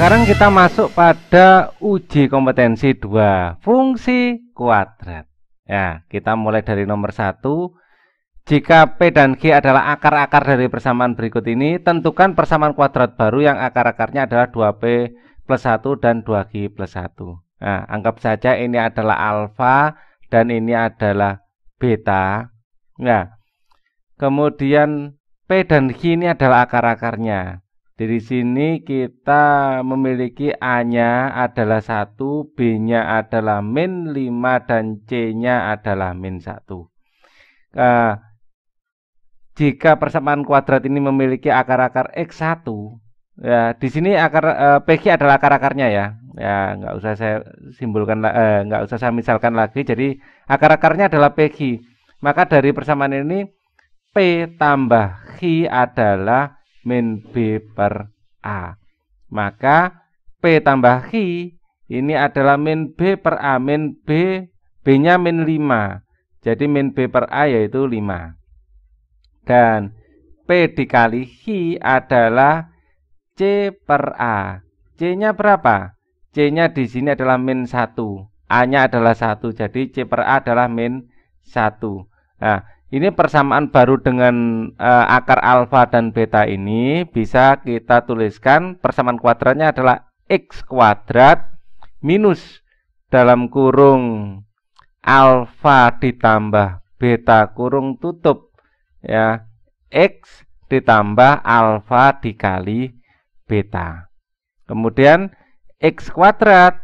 sekarang kita masuk pada uji kompetensi 2 fungsi kuadrat. Ya, kita mulai dari nomor 1. Jika P dan G adalah akar-akar dari persamaan berikut ini, tentukan persamaan kuadrat baru yang akar-akarnya adalah 2P plus 1 dan 2G plus 1. Nah, anggap saja ini adalah alfa dan ini adalah beta. Nah, kemudian P dan G ini adalah akar-akarnya. Dari sini kita memiliki A-nya adalah satu, B-nya adalah min 5, dan C-nya adalah min 1. jika persamaan kuadrat ini memiliki akar-akar X1, ya di sini akar eh, PG adalah akar-akarnya ya. Ya, nggak usah saya simpulkan, eh, nggak usah saya misalkan lagi. Jadi akar-akarnya adalah PG. Maka dari persamaan ini P tambah Q adalah min B per A. Maka P tambah Q ini adalah min B per A. Min B, B-nya min 5. Jadi min B per A yaitu 5. Dan P dikali Q adalah C per A. C-nya berapa? C-nya di sini adalah min 1. A-nya adalah 1. Jadi C per A adalah min 1. Nah, ini persamaan baru dengan e, akar alfa dan beta ini bisa kita tuliskan persamaan kuadratnya adalah x kuadrat minus dalam kurung alfa ditambah beta kurung tutup ya x ditambah alfa dikali beta. Kemudian x kuadrat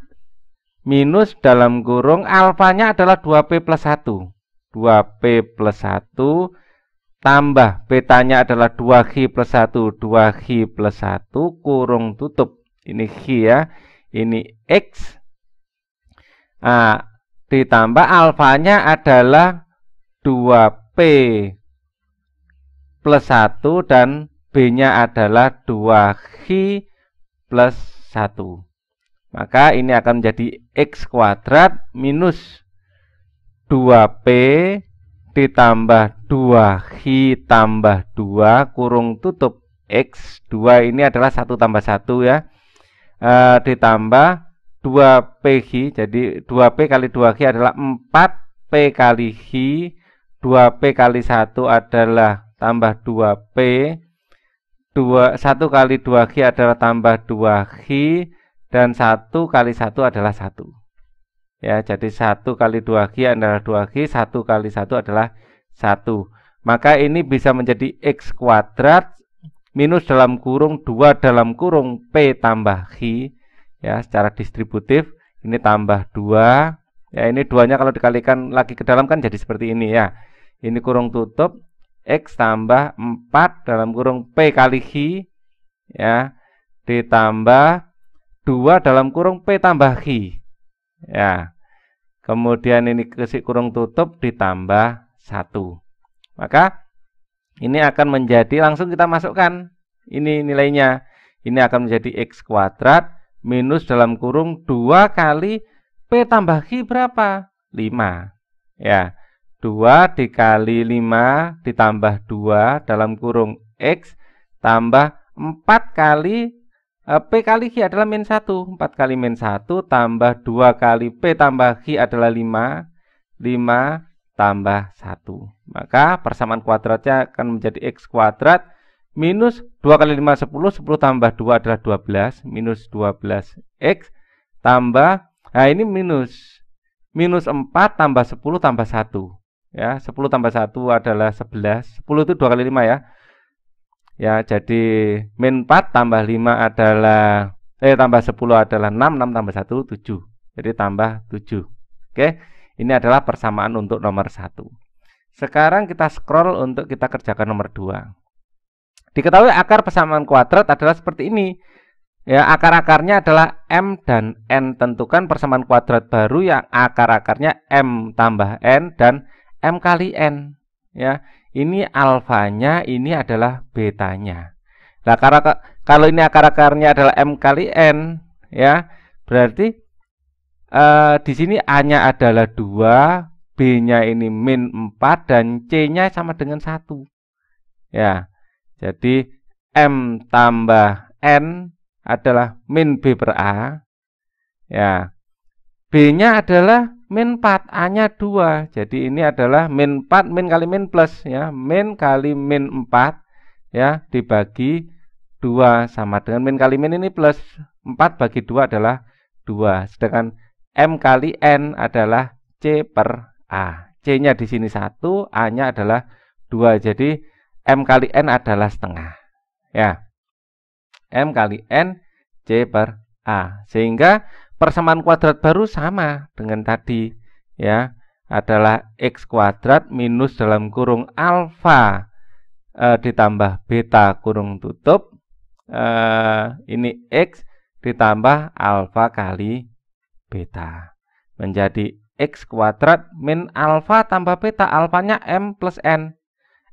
minus dalam kurung alfanya adalah 2p plus 1 2P plus 1 Tambah petanya adalah 2 g plus 1 2 g plus 1 kurung tutup Ini G ya Ini X nah, Ditambah alfanya adalah 2P plus 1 dan B-nya adalah 2 g plus 1 Maka ini akan menjadi X kuadrat minus 2P ditambah 2 h tambah 2 kurung tutup X 2 ini adalah 1 tambah 1 ya e, ditambah 2 hi jadi 2P kali 2 h adalah 4P kali H 2P kali 1 adalah tambah 2P 2, 1 kali 2 h adalah tambah 2 h dan 1 kali 1 adalah 1 ya jadi satu kali dua g adalah dua g satu kali satu adalah satu maka ini bisa menjadi x kuadrat minus dalam kurung dua dalam kurung P tambah g ya secara distributif ini tambah dua. ya ini duanya kalau dikalikan lagi ke dalam kan jadi seperti ini ya ini kurung tutup X tambah empat dalam kurung P kali g ya ditambah dua dalam kurung P tambah g ya Kemudian ini kesik kurung tutup ditambah satu Maka ini akan menjadi langsung kita masukkan ini nilainya. Ini akan menjadi x kuadrat minus dalam kurung 2 kali p tambah q berapa? 5. Ya. 2 dikali 5 ditambah 2 dalam kurung x tambah 4 kali Eh, P kali Ki adalah min 1. 4 kali min 1 tambah 2 kali P tambah Ki adalah 5. 5 tambah 1. Maka persamaan kuadratnya akan menjadi X kuadrat minus 2 kali 5 10. 10 tambah 2 adalah 12. Minus 12X tambah, nah ini minus. Minus 4 tambah 10 tambah 1. Ya, 10 tambah 1 adalah 11. 10 itu 2 kali 5 ya ya jadi min 4 tambah 5 adalah eh tambah 10 adalah 6 6 tambah 1 7 jadi tambah 7 oke ini adalah persamaan untuk nomor 1 sekarang kita scroll untuk kita kerjakan nomor 2 diketahui akar persamaan kuadrat adalah seperti ini ya akar-akarnya adalah M dan N tentukan persamaan kuadrat baru yang akar-akarnya M tambah N dan M kali N ya ini alfanya, ini adalah betanya. Nah, karena kalau ini akar-akarnya adalah M kali N, ya, berarti uh, di sini A-nya adalah dua, B-nya ini min empat, dan C-nya sama dengan satu, Ya, jadi M tambah N adalah min B per A. Ya, B-nya adalah min 4, A-nya 2. Jadi ini adalah min 4 min kali min plus ya. Min kali min 4 ya dibagi 2 sama dengan min kali min ini plus 4 bagi 2 adalah 2. Sedangkan M kali N adalah C per A. C-nya di sini 1, A-nya adalah 2. Jadi M kali N adalah setengah. Ya. M kali N C per A. Sehingga persamaan kuadrat baru sama dengan tadi ya adalah x kuadrat minus dalam kurung alfa e, ditambah beta kurung tutup e, ini x ditambah alfa kali beta menjadi x kuadrat min alfa tambah beta alfanya m plus n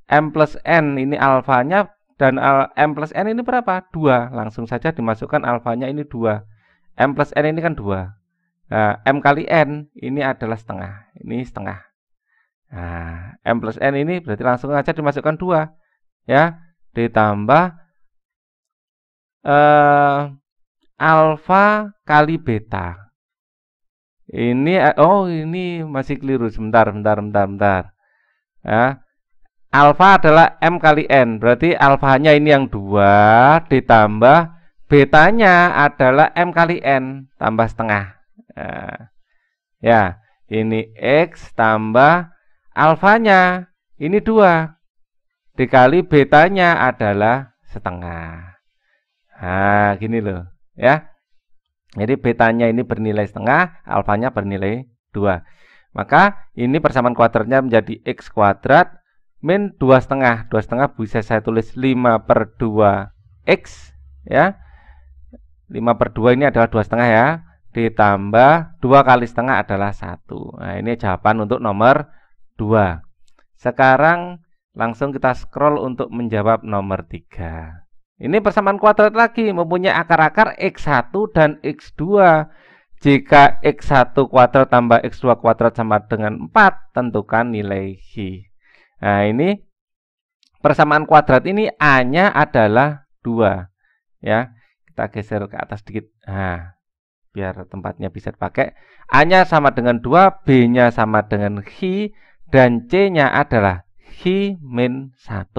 m plus n ini alfanya dan m plus n ini berapa? Dua. langsung saja dimasukkan alfanya ini dua. M plus N ini kan dua Nah, M kali N ini adalah setengah. Ini setengah. Nah, M plus N ini berarti langsung aja dimasukkan dua Ya, ditambah eh, alfa kali beta. Ini, oh ini masih keliru. Sebentar, sebentar sebentar bentar. Ya, alfa adalah M kali N. Berarti alfanya ini yang dua ditambah betanya adalah M kali N tambah setengah. Eh, ya, ini X tambah alfanya. Ini dua dikali betanya adalah setengah. Nah, gini loh ya. Jadi betanya ini bernilai setengah, alfanya bernilai dua. Maka ini persamaan kuadratnya menjadi X kuadrat min dua setengah. Dua setengah bisa saya tulis 5 per 2 X ya 5 per 2 ini adalah dua setengah ya ditambah dua kali setengah adalah satu. Nah ini jawaban untuk nomor 2 Sekarang langsung kita scroll untuk menjawab nomor 3 Ini persamaan kuadrat lagi mempunyai akar-akar X1 dan X2 Jika X1 kuadrat tambah X2 kuadrat sama dengan 4 Tentukan nilai Hi Nah ini persamaan kuadrat ini A-nya adalah 2 Ya kita geser ke atas sedikit nah biar tempatnya bisa dipakai A-nya sama dengan 2 B-nya sama dengan Hi dan C-nya adalah Hi min 1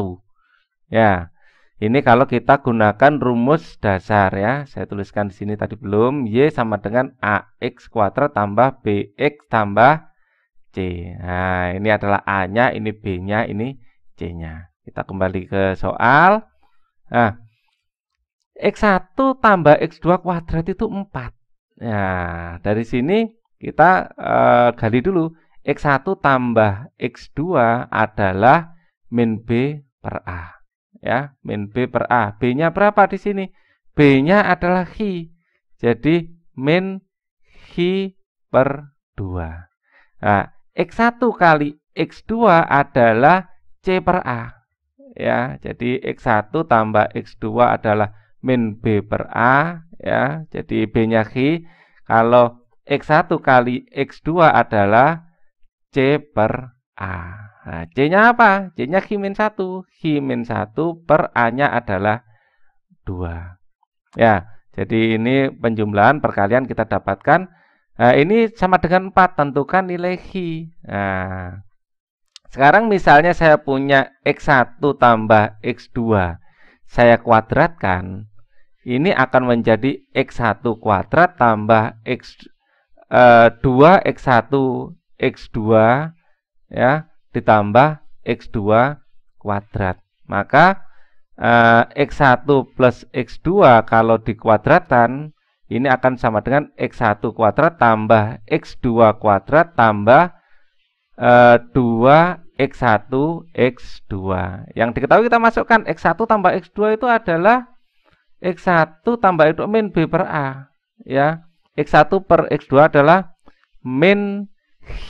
ya ini kalau kita gunakan rumus dasar ya saya tuliskan di sini tadi belum Y sama dengan AX kuadrat tambah BX tambah C nah ini adalah A-nya ini B-nya ini C-nya kita kembali ke soal nah X1 tambah X2 kuadrat itu 4. Nah, dari sini kita e, gali dulu. X1 tambah X2 adalah min B per A. Ya, min B per A. B-nya berapa di sini? B-nya adalah Hi. Jadi, min Hi per 2. Nah, X1 kali X2 adalah C per A. Ya, jadi X1 tambah X2 adalah min B per A ya. Jadi B-nya Q kalau X1 kali X2 adalah C per A. Nah, C-nya apa? C-nya Q min 1. Q min 1 per A-nya adalah 2. Ya, jadi ini penjumlahan perkalian kita dapatkan. Nah, ini sama dengan 4, tentukan nilai Q. Nah, sekarang misalnya saya punya X1 tambah X2. Saya kuadratkan ini akan menjadi X1 kuadrat tambah X, 2 X1 X2 ya ditambah X2 kuadrat. Maka eh, X1 plus X2 kalau dikuadratan ini akan sama dengan X1 kuadrat tambah X2 kuadrat tambah e, 2 X1, X2. Yang diketahui kita masukkan X1 tambah X2 itu adalah X1 tambah itu min B per A ya X1 per X2 adalah min H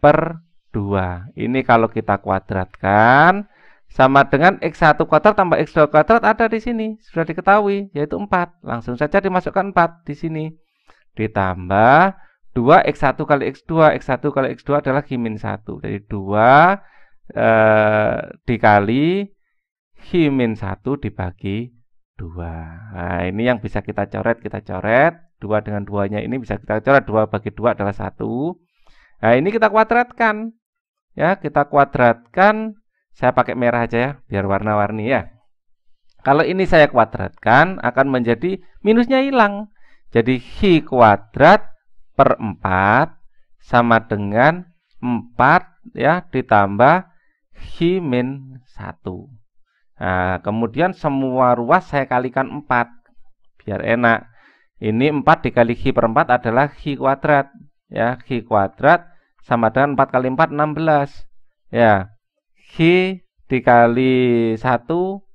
per 2 ini kalau kita kuadratkan sama dengan X1 kuadrat tambah X2 kuadrat ada di sini sudah diketahui yaitu 4 langsung saja dimasukkan 4 di sini ditambah 2X1 kali X2 X1 kali X2 adalah H min 1 jadi 2 eh, dikali H min 1 dibagi 2. Nah, ini yang bisa kita coret, kita coret. 2 dengan 2-nya ini bisa kita coret. 2 bagi 2 adalah 1. Nah, ini kita kuadratkan. Ya, kita kuadratkan. Saya pakai merah aja ya, biar warna-warni ya. Kalau ini saya kuadratkan, akan menjadi minusnya hilang. Jadi, h kuadrat per 4 sama dengan 4 ya, ditambah h min 1. Nah, kemudian semua ruas saya kalikan 4 biar enak. Ini 4 dikali Q per 4 adalah Q kuadrat. Ya, Q kuadrat sama dengan 4 kali 4, 16. Ya, Q dikali 1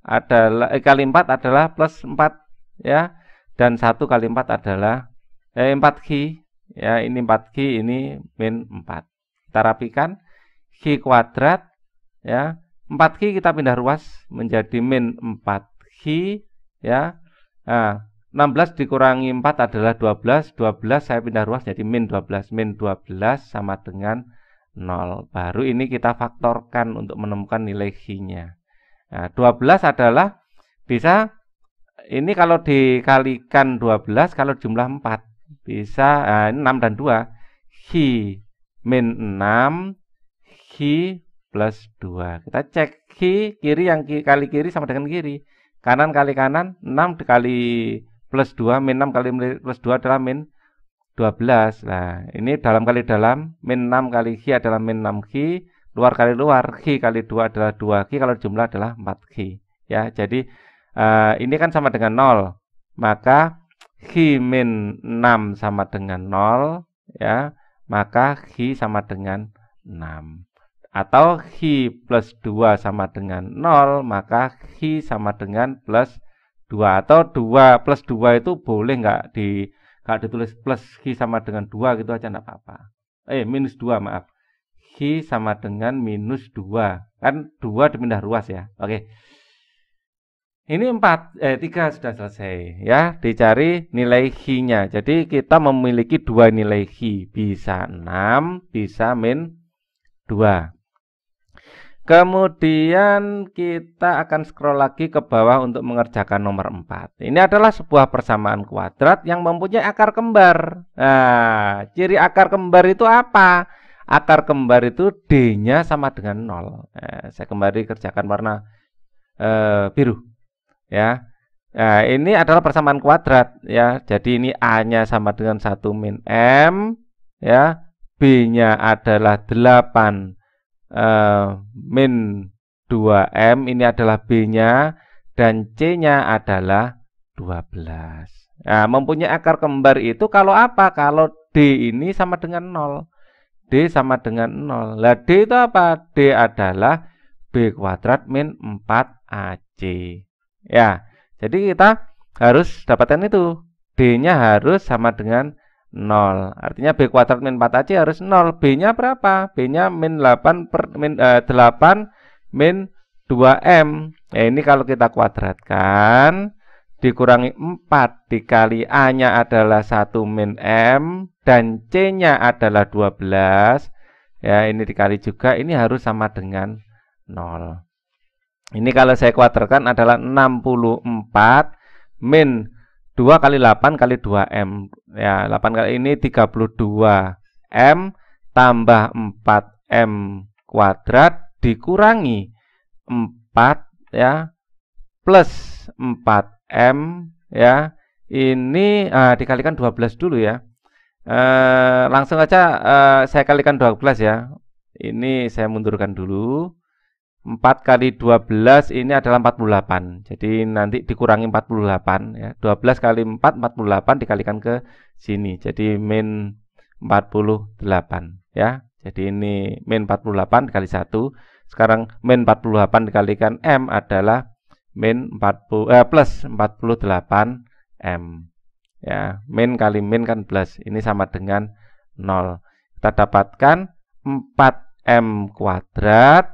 adalah, eh, kali 4 adalah plus 4. Ya, dan 1 kali 4 adalah eh, 4 Q. Ya, ini 4 Q, ini min 4. Kita rapikan. Q kuadrat, ya, 4 Ki kita pindah ruas menjadi min 4 Ki ya. Nah, 16 dikurangi 4 adalah 12, 12 saya pindah ruas jadi min 12, min 12 sama dengan 0. Baru ini kita faktorkan untuk menemukan nilai ki nya Nah, 12 adalah bisa ini kalau dikalikan 12 kalau jumlah 4 bisa nah, ini 6 dan 2 Ki min 6 Ki plus 2. Kita cek ki, kiri yang ki, kali kiri sama dengan kiri. Kanan kali kanan, 6 dikali plus 2, min 6 kali plus 2 adalah min 12. Nah, ini dalam kali dalam, min 6 kali ki adalah min 6 ki. Luar kali luar, ki kali 2 adalah 2 ki, kalau jumlah adalah 4 ki. Ya, jadi uh, ini kan sama dengan 0. Maka ki min 6 sama dengan 0. Ya, maka ki sama dengan 6 atau Hi plus 2 sama dengan 0 maka Hi sama dengan plus 2 atau 2 plus 2 itu boleh nggak di nggak ditulis plus Hi sama dengan 2 gitu aja nggak apa-apa eh minus 2 maaf Hi sama dengan minus 2 kan 2 dipindah ruas ya oke ini 4 eh 3 sudah selesai ya dicari nilai Hi nya jadi kita memiliki dua nilai Hi bisa 6 bisa min 2 Kemudian kita akan scroll lagi ke bawah untuk mengerjakan nomor 4. Ini adalah sebuah persamaan kuadrat yang mempunyai akar kembar. Nah, ciri akar kembar itu apa? Akar kembar itu D-nya sama dengan 0. Nah, saya kembali kerjakan warna eh, biru. Ya. Nah, ini adalah persamaan kuadrat ya. Jadi ini A-nya sama dengan 1 min M ya. B-nya adalah 8 Eh, min 2M ini adalah B-nya dan C-nya adalah 12. Nah, mempunyai akar kembar itu kalau apa? Kalau D ini sama dengan 0. D sama dengan 0. Lah D itu apa? D adalah B kuadrat min 4AC. Ya, jadi kita harus dapatkan itu. D-nya harus sama dengan 0. Artinya B kuadrat min 4AC harus 0. B-nya berapa? B-nya min 8 per, min, eh, 8 min 2M. Ya, ini kalau kita kuadratkan dikurangi 4 dikali A-nya adalah 1 min M dan C-nya adalah 12. Ya, ini dikali juga ini harus sama dengan 0. Ini kalau saya kuadratkan adalah 64 min 2 kali 8 kali 2M. Ya, 8 kali ini 32M tambah 4M kuadrat dikurangi 4 ya plus 4M ya. Ini ah, dikalikan 12 dulu ya. Eh, langsung aja eh, saya kalikan 12 ya. Ini saya mundurkan dulu. 4 kali 12 ini adalah 48. Jadi nanti dikurangi 48 ya. 12 kali 4 48 dikalikan ke sini. Jadi min 48 ya. Jadi ini min 48 kali 1. Sekarang min 48 dikalikan M adalah min 40 eh, plus 48 M. Ya, min kali min kan plus. Ini sama dengan 0. Kita dapatkan 4M kuadrat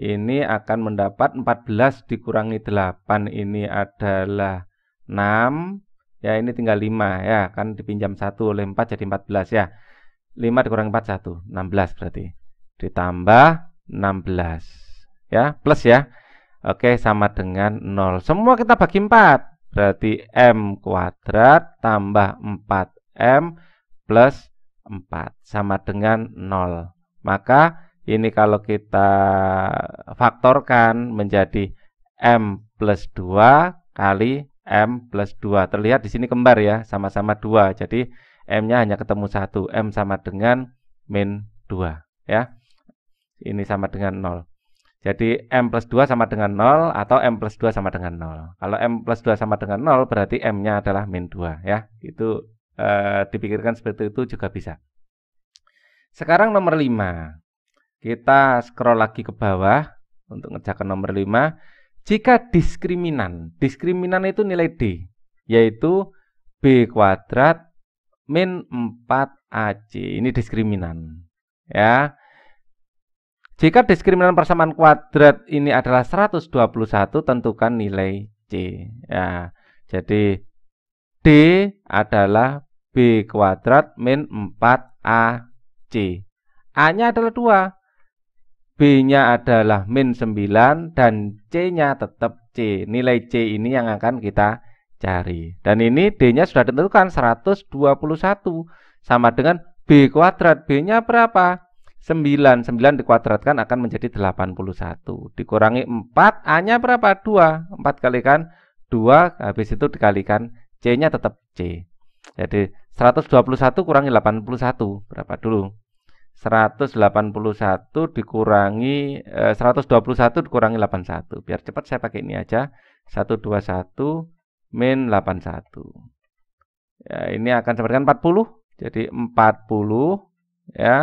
ini akan mendapat 14 dikurangi 8 ini adalah 6 ya ini tinggal 5 ya kan dipinjam 1 oleh 4 jadi 14 ya 5 dikurangi 4 1 16 berarti ditambah 16 ya plus ya Oke sama dengan 0 semua kita bagi 4 berarti M kuadrat tambah 4M plus 4 sama dengan 0 maka ini kalau kita faktorkan menjadi M plus 2 kali M plus 2. Terlihat di sini kembar ya, sama-sama 2. Jadi M-nya hanya ketemu 1. M sama dengan min 2. Ya. Ini sama dengan 0. Jadi M plus 2 sama dengan 0 atau M plus 2 sama dengan 0. Kalau M plus 2 sama dengan 0 berarti M-nya adalah min 2. Ya. Itu eh, dipikirkan seperti itu juga bisa. Sekarang nomor 5. Kita scroll lagi ke bawah untuk ngerjakan nomor 5. Jika diskriminan, diskriminan itu nilai D, yaitu B kuadrat min 4AC. Ini diskriminan. Ya. Jika diskriminan persamaan kuadrat ini adalah 121, tentukan nilai C. Ya, jadi D adalah B kuadrat min 4AC. A-nya adalah 2. B-nya adalah min 9 dan C-nya tetap C. Nilai C ini yang akan kita cari. Dan ini D-nya sudah ditentukan 121 sama dengan B kuadrat. B-nya berapa? 9. 9 dikuadratkan akan menjadi 81. Dikurangi 4, A-nya berapa? 2. 4 kalikan 2, habis itu dikalikan C-nya tetap C. Jadi 121 kurangi 81 berapa dulu? 181 dikurangi eh, 121 dikurangi 81. Biar cepat saya pakai ini aja. 121 min 81. Ya, ini akan sama dengan 40. Jadi 40 ya.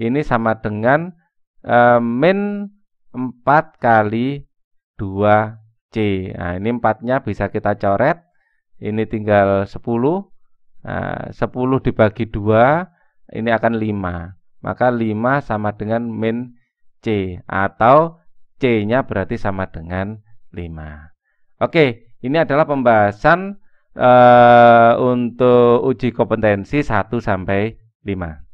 Ini sama dengan eh, min 4 kali 2C. Nah, ini 4-nya bisa kita coret. Ini tinggal 10. Nah, 10 dibagi 2 ini akan 5. Maka 5 sama dengan min C atau C-nya berarti sama dengan 5. Oke, ini adalah pembahasan uh, untuk uji kompetensi 1 sampai 5.